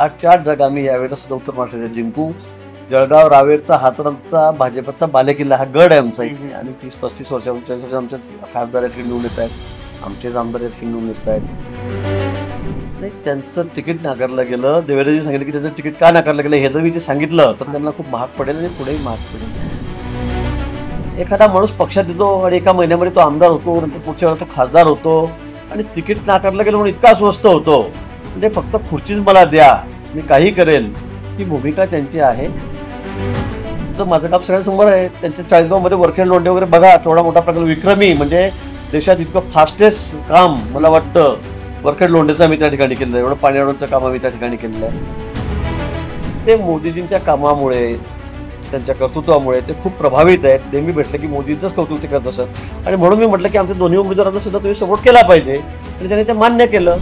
आठ चार जागा आम्ही यावेळेला उत्तर महाराष्ट्राच्या जिंकू जळगाव रावेरचा हातरमचा भाजपचा बालेकिल्ला हा गड आहे आमचा इथे आणि तीस पस्तीस वर्षांच्या आमच्या खासदार या निवडून येत आहेत आमचेच आमदार या निवडून येत आहेत नाही त्यांचं तिकीट नाकारलं गेलं देवेंद्रजी सांगितलं की त्यांचं तिकीट का नाकारलं गेलं हे जर मी ते सांगितलं तर त्यांना खूप महाग पडेल आणि पुढेही महाग पडेल एखादा माणूस पक्षात देतो आणि एका महिन्यामध्ये तो आमदार होतो नंतर पुढच्या वेळेला तो खासदार होतो आणि तिकीट नाकारलं गेलं म्हणून इतका स्वस्त होतो म्हणजे फक्त खुर्चीच मला द्या मी काही करेल ही भूमिका त्यांची आहे तर माझं काम सगळ्यांसमोर आहे त्यांच्या चाळीसगावमध्ये वर्खेड लोंढे वगैरे बघा थोडा मोठा प्रकार विक्रमी म्हणजे देशात इतकं फास्टेस्ट काम मला वाटतं वर्खेड लोंढेचं आम्ही त्या ठिकाणी केलं एवढं पाणी पाण्यावरचं काम आम्ही त्या ठिकाणी केलेलं आहे ते मोदीजींच्या कामामुळे त्यांच्या कर्तृत्वामुळे ते खूप प्रभावित आहेत नेहमी भेटलं की मोदींचंच कौतुक ते करत असत आणि म्हणून मी म्हटलं की आमच्या दोन्ही उमेदवारांना सुद्धा तुम्ही सपोर्ट केला पाहिजे आणि त्यांनी ते मान्य केलं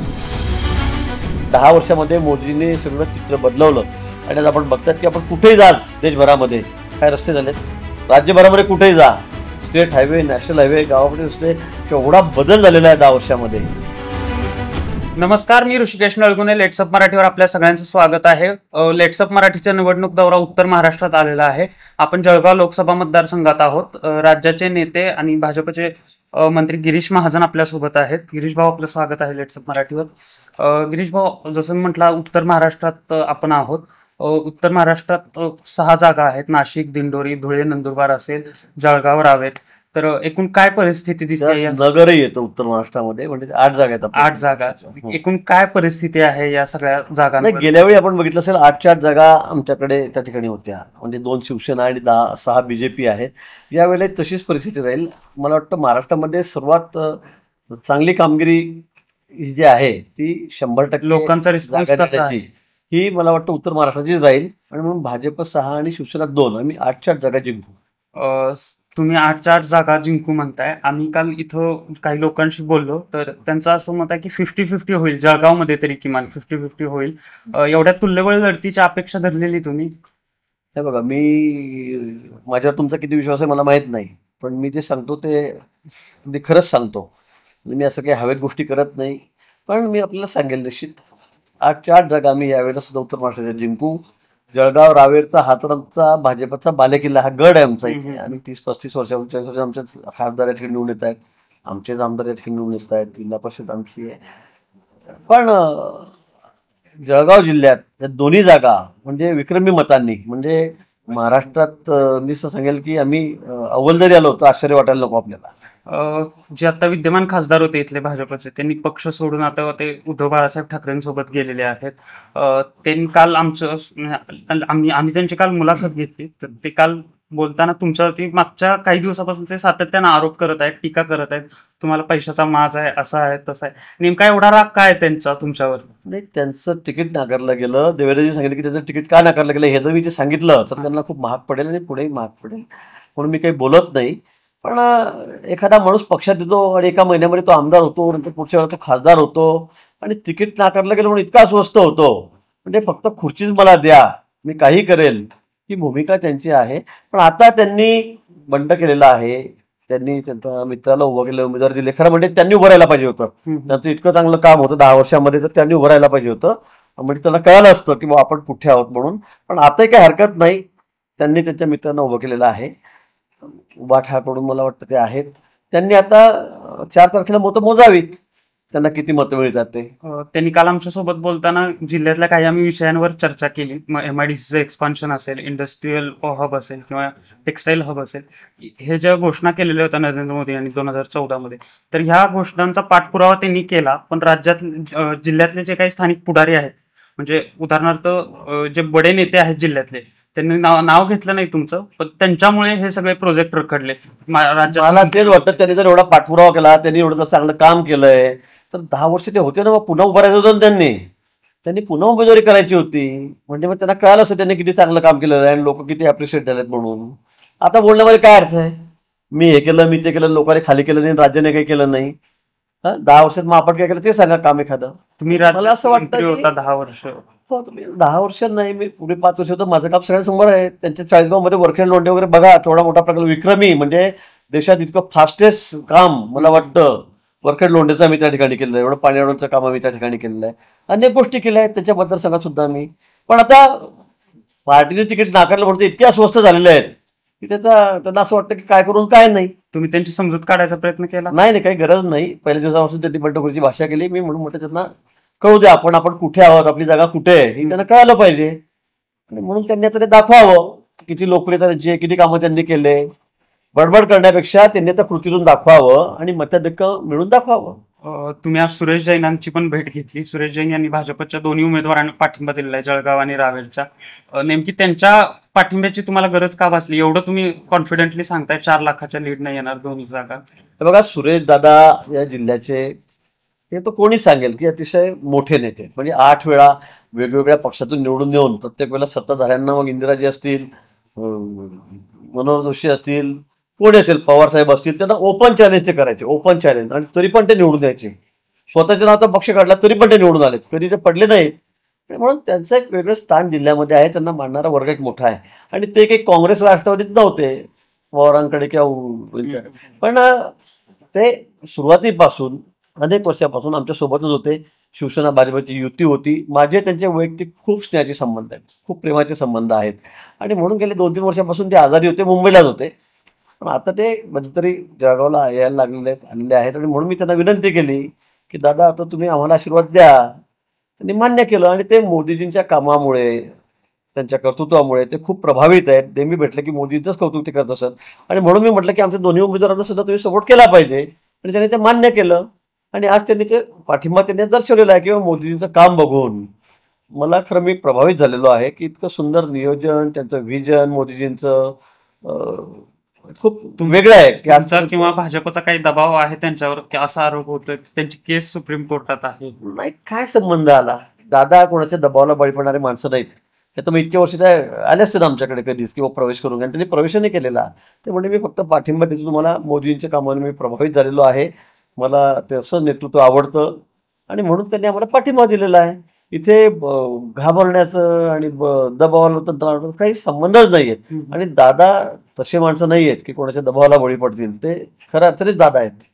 दहा वर्षामध्ये मोदीने सगळं चित्र बदलवलं आणि आज आपण बघतात की आपण कुठेही जा देशभरामध्ये काय रस्ते झालेत राज्यभरामध्ये कुठेही जा स्टेट हायवे नॅशनल हायवे गावाकडे रस्ते केवढा बदल झालेला आहे दहा वर्षामध्ये नमस्कार मी ऋषिकेश नळगुने लेट्सअप मराठीवर आपल्या सगळ्यांचं स्वागत आहे लेट्सअप मराठीचा निवडणूक दौरा उत्तर महाराष्ट्रात आलेला आहे आपण जळगाव लोकसभा मतदारसंघात आहोत राज्याचे नेते आणि भाजपचे मंत्री गिरीश महाजन सोबत आहेत गिरीश भाऊ आपलं स्वागत आहे लेट्सअप मराठीवर गिरीश भाऊ जसं मी म्हटलं उत्तर महाराष्ट्रात आपण आहोत उत्तर महाराष्ट्रात सहा जागा आहेत नाशिक दिंडोरी धुळे नंदुरबार असेल जळगाव रावेत तर एकूण काय परिस्थिती दिसते नगरही येतं उत्तर महाराष्ट्रामध्ये म्हणजे आठ जागा येतात आठ जागा हो. एकूण काय परिस्थिती आहे या सगळ्या जागा गेल्या वेळी आपण बघितलं असेल आठच्या आठ जागा आमच्याकडे त्या ठिकाणी होत्या म्हणजे दोन शिवसेना आणि दहा सहा बीजेपी आहेत यावेळेला तशीच परिस्थिती राहील मला वाटतं महाराष्ट्रामध्ये सर्वात चांगली कामगिरी जी आहे ती शंभर टक्के लोकांचा रिस्पॉन्स ही मला वाटतं उत्तर महाराष्ट्राचीच राहील आणि म्हणून भाजप सहा आणि शिवसेना दोन आम्ही आठच्या आठ जागा जिंकू तुम्ही आठ चार जागा जिंकू म्हणताय आम्ही काल इथं काही लोकांशी बोललो तर त्यांचं असं मत आहे की फिफ्टी फिफ्टी होईल मध्ये तरी किमान फिफ्टी फिफ्टी होईल एवढ्या तुल्यबळ लढतीची अपेक्षा धरलेली तुम्ही हे बघा मी माझ्यावर तुमचा किती विश्वास आहे मला माहीत नाही पण मी जे सांगतो ते अगदी खरंच सांगतो म्हणजे मी असं काही हवेत गोष्टी करत नाही पण मी आपल्याला सांगेल निश्चित आठ आठ जागा आम्ही यावेळेला सुद्धा उत्तर महाराष्ट्राच्या जिंकू जळगाव रावेरचा हातरमचा भाजपचा बालेकिल्ला हा गड आहे आमचा इथे आम्ही तीस पस्तीस वर्षांच्या वर्ष आमच्या खासदार या निवडून येत आहेत आमचेच आमदार या ठिकाणी निवडून येत आहेत जिल्हा परिषद आमची आहे पण जळगाव जिल्ह्यात या दोन्ही जागा म्हणजे विक्रमी मतांनी म्हणजे महाराष्ट्रात मी असं सांगेल की आम्ही अव्वल जरी आलो होतो आश्चर्य वाटायला नको आपल्याला जे आता विद्यमान खासदार होते इथले भाजपचे त्यांनी पक्ष सोडून आता ते उद्धव बाळासाहेब ठाकरेंसोबत गेलेले आहेत त्यांनी काल आमचं आम्ही आम्ही त्यांची काल मुलाखत घेतली तर ते काल बोलताना तुमच्यावरती मागच्या काही दिवसापासून ते सातत्यानं आरोप करत आहेत टीका करत आहेत तुम्हाला पैशाचा माज आहे असा आहे तसा आहे नेमका एवढा राग काय त्यांचा तुमच्यावर नाही त्यांचं तिकीट नाकारलं गेलं देवेंद्रजी सांगितलं की त्यांचं तिकीट का नाकारलं गेलं हे जर मी ते सांगितलं तर त्यांना खूप महाग पडेल आणि पुढेही महाग पडेल म्हणून मी काही बोलत नाही पण एखादा माणूस पक्षात येतो आणि एका महिन्यामध्ये तो आमदार होतो नंतर पुढच्या वेळेला तो खासदार होतो आणि तिकीट नाकारलं गेलं म्हणून इतका स्वस्त होतो म्हणजे फक्त खुर्चीच मला द्या मी काही करेल ही भूमिका त्यांची आहे पण आता त्यांनी बंड केलेला आहे त्यांनी त्यांचा मित्राला उभं केलं उमेदवार दिले खरं म्हणजे त्यांनी उभं राहायला पाहिजे होतं त्यांचं इतकं चांगलं काम होतं दहा वर्षामध्ये तर त्यांनी उभं राहायला पाहिजे होतं म्हणजे त्यांना कळालं असतं की बा आपण कुठे आहोत म्हणून पण आताही काही हरकत नाही त्यांनी त्यांच्या मित्रांना उभं केलेलं आहे उभा ठाकडून मला वाटतं ते आहेत त्यांनी आता चार तारखेला मतं मोजावीत त्यांना किती मतं मिळतात ते त्यांनी काल आमच्या सोबत बोलताना जिल्ह्यातल्या काही आम्ही विषयांवर चर्चा केली एम आय डी सीचं एक्सपान्शन असेल इंडस्ट्रीयल हब असेल किंवा टेक्स्टाईल हब असेल हे ज्या घोषणा केलेल्या होत्या नरेंद्र मोदी यांनी दोन हजार मध्ये तर ह्या घोषणांचा पाठपुरावा त्यांनी केला पण राज्यात जिल्ह्यातले जे काही स्थानिक पुढारी आहेत म्हणजे उदाहरणार्थ जे बडे नेते आहेत जिल्ह्यातले त्यांनी नाव घेतलं नाही तुमचं पण त्यांच्यामुळे हे सगळे प्रोजेक्ट रखडले मला तेच वाटतं त्यांनी जर एवढा पाठपुरावा केला त्यांनी एवढं जर चांगलं काम केलंय तर दहा वर्ष ते होते ना मग पुन्हा उभारायचं होतं त्यांनी त्यांनी पुन्हा उमेदवारी करायची होती म्हणजे मग त्यांना कळालं असं त्यांनी किती चांगलं काम केलेलं आणि लोक किती अप्रिशिएट झालेत म्हणून आता बोलण्यामध्ये म्हणजे काय अर्थ आहे मी हे केलं मी ते केलं लोकांनी खाली केलं नाही राज्याने काही केलं नाही दहा वर्षात मग आपण काय केलं ते सांगा काम एखादं तुम्ही मला असं वाटतं दहा वर्ष हो तुम्ही म्हणजे दहा वर्ष नाही मी पुढे पाच वर्ष तर माझं काम सगळ्यांसमोर आहे त्यांच्या चाळीसगावमध्ये वर्क अँड लोंडे वगैरे बघा थोडा मोठा प्रकार विक्रमी म्हणजे देशात इतकं फास्टेस्ट काम मला वाटतं वर्क अँड लोंढेचं मी त्या ठिकाणी केलेलं आहे एवढं पाणी अडवण्याचं काम आम्ही त्या ठिकाणी केलेलं आहे अनेक गोष्टी केल्या आहेत त्याच्याबद्दल सांगत सुद्धा मी पण आता पार्टीने तिकीट नाकारलं म्हणजे इतके अस्वस्थ झालेले आहेत की त्याचा त्यांना असं वाटतं की काय करून काय नाही तुम्ही त्यांची समजूत काढायचा प्रयत्न केला नाही नाही काही गरज नाही पहिल्या दिवसापासून त्यांनी बंडखोरीची भाषा केली मी म्हणून म्हटलं त्यांना कळू द्या आपण आपण कुठे आहोत आपली जागा कुठे आहे हे त्यांना कळालं पाहिजे आणि म्हणून त्यांनी आता ते दाखवावं किती लोकप्रिय त्यांची किती कामं त्यांनी केले बडबड करण्यापेक्षा त्यांनी आता कृतीतून दाखवावं आणि मतदक मिळून दाखवावं तुम्ही आज सुरेश जैनांची पण भेट घेतली सुरेश जैन यांनी भाजपच्या दोन्ही उमेदवारांना पाठिंबा दिलेला आहे जळगाव आणि रावेरच्या नेमकी त्यांच्या पाठिंब्याची तुम्हाला गरज का भासली एवढं तुम्ही कॉन्फिडेंटली सांगताय चार लाखाच्या नाही येणार दोन्ही जागा बघा सुरेश दादा या जिल्ह्याचे हे तो कोणी सांगेल की अतिशय मोठे नेते म्हणजे आठ वेळा वेगवेगळ्या पक्षातून निवडून देऊन प्रत्येक वेळेला सत्ताधाऱ्यांना मग इंदिराजी असतील मनोहर जोशी असतील कोणी असेल पवार साहेब असतील त्यांना ओपन चॅलेंज ते करायचे ओपन चॅलेंज आणि तरी पण ते निवडून स्वतःचे नाव तर पक्ष काढला तरी पण ते निवडून आलेत कधी ते पडले नाही म्हणून त्यांचं एक वेगळं स्थान जिल्ह्यामध्ये आहे त्यांना मानणारा वर्ग एक मोठा आहे आणि ते काही काँग्रेस राष्ट्रवादीत नव्हते पवारांकडे किंवा पण ते सुरुवातीपासून अनेक वर्षापासून आमच्यासोबतच होते शिवसेना भाजपची युती होती माझे त्यांचे वैयक्तिक खूप स्नेहाचे संबंध आहेत खूप प्रेमाचे संबंध आहेत आणि म्हणून गेले दोन तीन वर्षापासून ते आजारी होते मुंबईलाच होते पण आता ते म्हणजे तरी जळगावला यायला लागलेले आहेत आणले आहेत आणि म्हणून मी त्यांना विनंती केली की दादा आता तुम्ही आम्हाला आशीर्वाद द्या त्यांनी मान्य केलं आणि ते मोदीजींच्या कामामुळे त्यांच्या कर्तृत्वामुळे ते खूप प्रभावित आहेत नेहमी भेटलं की मोदींचंच कौतुक ते करत असत आणि म्हणून मी म्हटलं की आमच्या दोन्ही उमेदवारांना सुद्धा तुम्ही सपोर्ट केला पाहिजे आणि त्यांनी ते मान्य केलं आणि आज त्यांनी ते पाठिंबा त्यांनी दर्शवलेला आहे किंवा मोदीजींचं काम बघून मला खरं मी प्रभावित झालेलो आहे की इतकं सुंदर नियोजन त्यांचं व्हिजन मोदीजींचं खूप वेगळं आहे की किंवा भाजपचा काही दबाव आहे त्यांच्यावर की असा आरोप होतो त्यांची केस सुप्रीम कोर्टात आहे नाही काय संबंध आला दादा कोणाच्या दबावाला बळी पडणारे माणसं नाहीत हे तर मी इतक्या वर्षी त्या आले असते आमच्याकडे कधीच किंवा प्रवेश करून आणि त्यांनी प्रवेशही केलेला त्यामुळे मी फक्त पाठिंबा देतो तुम्हाला मोदीजींच्या कामाने मी प्रभावित झालेलो आहे मला त्याचं नेतृत्व आवडतं आणि म्हणून त्यांनी आम्हाला पाठिंबा दिलेला आहे इथे घाबरण्याचं आणि दबावाला तंत्र काही संबंधच नाही आहेत आणि दादा तसे माणसं नाही आहेत की कोणाच्या दबावाला बळी पडतील ते खऱ्या अर्थाने दादा आहेत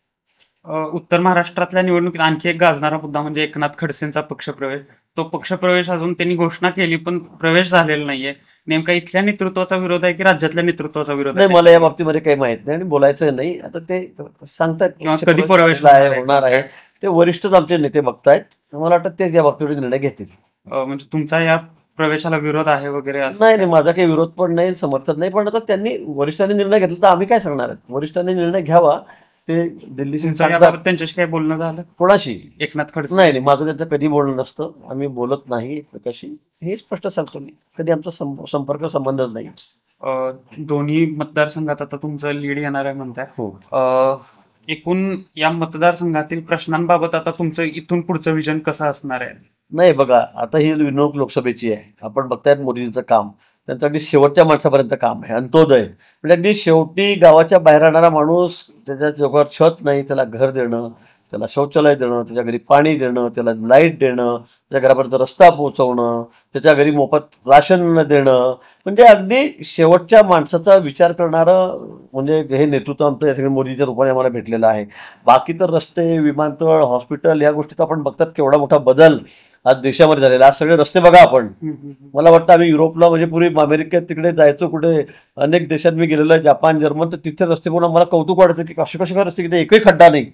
उत्तर महाराष्ट्रातल्या निवडणुकीत आणखी एक गाजणारा मुद्दा म्हणजे एकनाथ खडसेंचा पक्षप्रवेश तो पक्षप्रवेश अजून त्यांनी घोषणा केली पण प्रवेश झालेला नाहीये नेमका इथल्या नेतृत्वाचा विरोध आहे की राज्यातल्या नेतृत्वाचा विरोध आहे नाही मला या बाबतीमध्ये काही माहित नाही आणि बोलायचं नाही आता ते सांगतात किंवा कधी प्रवेश होणार आहे ते वरिष्ठच आमचे नेते बघतायत मला वाटतं तेच या बाबतीमध्ये निर्णय घेतील म्हणजे तुमचा या प्रवेशाला विरोध आहे वगैरे नाही नाही माझा काही विरोध पण नाही समर्थन नाही पण आता त्यांनी वरिष्ठांनी निर्णय घेतला तर आम्ही काय सांगणार वरिष्ठांनी निर्णय घ्यावा ते दिल्ली त्यांच्याशी काय बोलणं झालं कोणाशी एकनाथ खडसे नाही माझं त्यांचं कधी बोलणं नसतं आम्ही बोलत नाही एकमेकाशी हे स्पष्ट सांगतो मी कधी आमचा संपर्क संबंधच नाही दोन्ही मतदारसंघात आता तुमचं लीड येणार आहे म्हणताय हो एकूण या मतदारसंघातील प्रश्नांबाबत आता तुमचं इथून पुढचं विजन कसं असणार आहे नाही बघा आता ही विनोक लोकसभेची आहे आपण बघतायत मोदींचं काम त्यांचं अगदी शेवटच्या माणसापर्यंत काम आहे अंत्योदय म्हणजे अगदी शेवटी गावाच्या बाहेर राहणारा माणूस त्याच्या छत नाही त्याला घर देणं त्याला शौचालय देणं त्याच्या घरी पाणी देणं त्याला लाईट देणं त्याच्या घरापर्यंत रस्ता पोहोचवणं त्याच्या घरी मोफत राशन देणं म्हणजे अगदी शेवटच्या माणसाचा विचार करणारं म्हणजे हे नेतृत्व आमचं या ठिकाणी मोदींच्या रूपाने आम्हाला भेटलेलं आहे बाकी तर रस्ते विमानतळ हॉस्पिटल या गोष्टीत आपण बघतात केवढा मोठा बदल आज देशामध्ये झालेला आज सगळे रस्ते बघा आपण मला वाटतं आम्ही युरोपला म्हणजे पूर्वी अमेरिकेत तिकडे जायचो कुठे अनेक देशात मी गेलेलो आहे जपान जर्मन तर तिथे रस्ते बघून मला कौतुक वाटतं की कसे कसे रस्ते किती एकही खड्डा नाही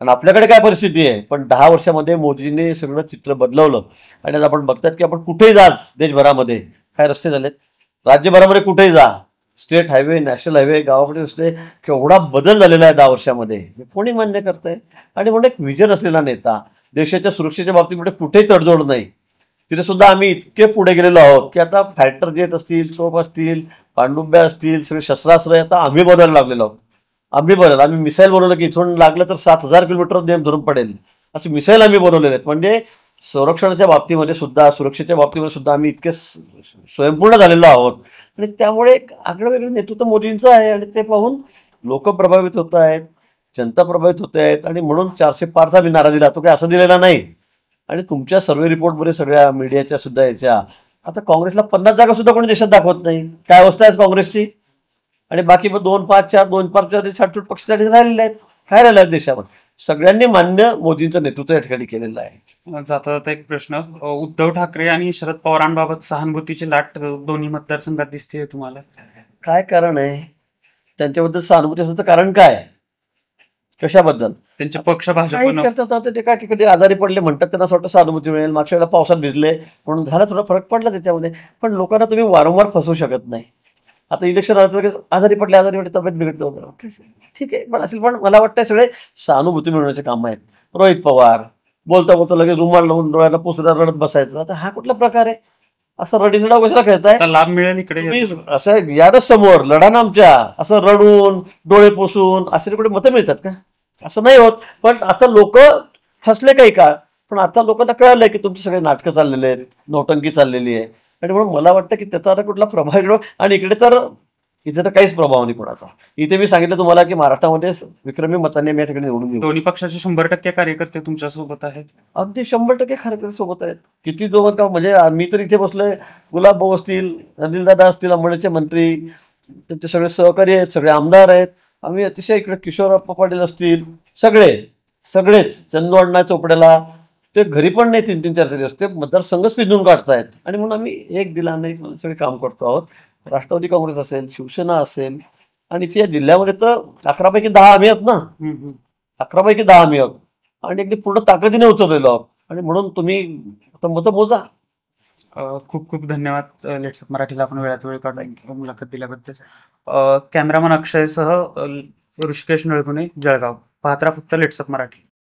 आणि आपल्याकडे काय परिस्थिती आहे पण दहा वर्षामध्ये मोदींनी सगळं चित्र बदलवलं आणि आता आपण बघतात की आपण कुठेही जा देशभरामध्ये काय रस्ते झालेत राज्यभरामध्ये कुठेही जा स्टेट हायवे नॅशनल हायवे गावामध्ये रस्ते केवढा बदल झालेला आहे दहा वर्षामध्ये हे कोणी मान्य करत आहे आणि म्हणून एक विजन असलेला नेता देशाच्या सुरक्षेच्या बाबतीत म्हणजे कुठेही तडजोड नाही तिथे सुद्धा आम्ही इतके पुढे गेलेलो आहोत की आता फॅक्टर जेट असतील चोप असतील पांडुंब्या असतील सगळे शस्त्रास्त्र आता आम्ही बदल लागलेलो आहोत आम्ही बनवलं आम्ही मिसाईल बनवलं की इथून लागलं तर सात हजार किलोमीटर नेम धरून पडेल असे मिसाईल आम्ही बनवलेले आहेत म्हणजे संरक्षणाच्या बाबतीमध्ये सुद्धा सुरक्षेच्या बाबतीमध्ये सुद्धा आम्ही इतके स्वयंपूर्ण झालेलो आहोत आणि त्यामुळे एक आगळं वेगळं नेतृत्व मोदींचं आहे आणि ते पाहून लोक प्रभावित होत आहेत जनता प्रभावित होत आहेत आणि म्हणून चारशे पारचा मी नारा दिला तो काही असं दिलेला नाही आणि तुमच्या सर्वे रिपोर्टमध्ये सगळ्या मीडियाच्या सुद्धा याच्या आता काँग्रेसला पन्नास जागा सुद्धा कोणी देशात दाखवत नाही काय अवस्था आहे काँग्रेसची आणि बाकी मग दोन पाच चार दोन पाच चार छाटूट पक्ष त्या ठिकाणी राहिलेले आहेत काय राहिले आहेत देशामध्ये सगळ्यांनी मान्य मोदींचं नेतृत्व या ठिकाणी केलेलं आहे जाता जाता एक प्रश्न उद्धव ठाकरे आणि शरद पवारांबाबत सहानुभूतीची लाट दोन्ही मतदारसंघात दिसते तुम्हाला काय कारण आहे त्यांच्याबद्दल सहानुभूती असं कारण काय कशाबद्दल त्यांच्या पक्ष करतात ते काय कधी आजारी पडले म्हणतात त्यांना स्वतः सहानुभूती मिळेल मागच्या वेळेला पावसात भिजले म्हणून झाला थोडा फरक पडला त्याच्यामध्ये पण लोकांना तुम्ही वारंवार फसवू शकत नाही आता इलेक्शन की आजारी पडले आजारी पडले तब्येत बिघडते होतं ठीक आहे पण असेल पण मला वाटतं सगळे सहानुभूती मिळवण्याचे काम आहेत रोहित पवार बोलता बोलता लगेच रुमाल लावून डोळ्याला पोचला रडत बसायचं आता हा कुठला प्रकार आहे असं रडीसडा कशाला खेळताय लाभ मिळेल इकडे असं यादच समोर लढा ना आमच्या असं रडून डोळे पोसून असे कुठे मतं मिळतात का असं नाही होत पण आता लोक फसले काही काळ पण आता लोकांना कळालंय की तुमचे सगळे नाटकं चाललेले आहेत नौटंकी चाललेली आहे आणि म्हणून मला वाटतं की त्याचा आता कुठला प्रभाव आणि इकडे तर इथे तर काहीच प्रभाव नाही कोणाचा इथे मी सांगितलं तुम्हाला की महाराष्ट्रामध्ये विक्रमी मताने मी या ठिकाणी निवडून दोन्ही पक्षाचे शंभर टक्के कार्यकर्ते तुमच्या सोबत आहेत अगदी शंभर टक्के कार्यकर्ते सोबत आहेत किती दोघं का म्हणजे मी तर इथे बसलोय गुलाब भाऊ असतील अनिलदादा असतील अंबडेचे मंत्री त्यांचे सगळे सहकारी आहेत सगळे आमदार आहेत आम्ही अतिशय इकडे किशोर पाटील असतील सगळे सगळेच चंदू अण्णा चोपड्याला ते घरी पण नाही तीन तीन चार चार दिवस ते मतदारसंघच पिंजून काढतायत आणि म्हणून आम्ही एक दिला नाही सगळे काम करतो आहोत राष्ट्रवादी काँग्रेस असेल शिवसेना असेल आणि ते जिल्ह्यामध्ये तर अकरापैकी दहा आम्ही आहोत ना अकरापैकी दहा आम्ही आहोत आणि अगदी पूर्ण ताकदीने उचललेलो आहोत आणि म्हणून तुम्ही आता मत मोजा खूप खूप धन्यवाद लेट्सअप मराठीला आपण वेळात वेळ काढला मुलाखत दिल्याबद्दल कॅमेरामन अक्षयसह ऋषिकेश नळगुणे जळगाव पाहत्रा फक्त लेट्सअप मराठी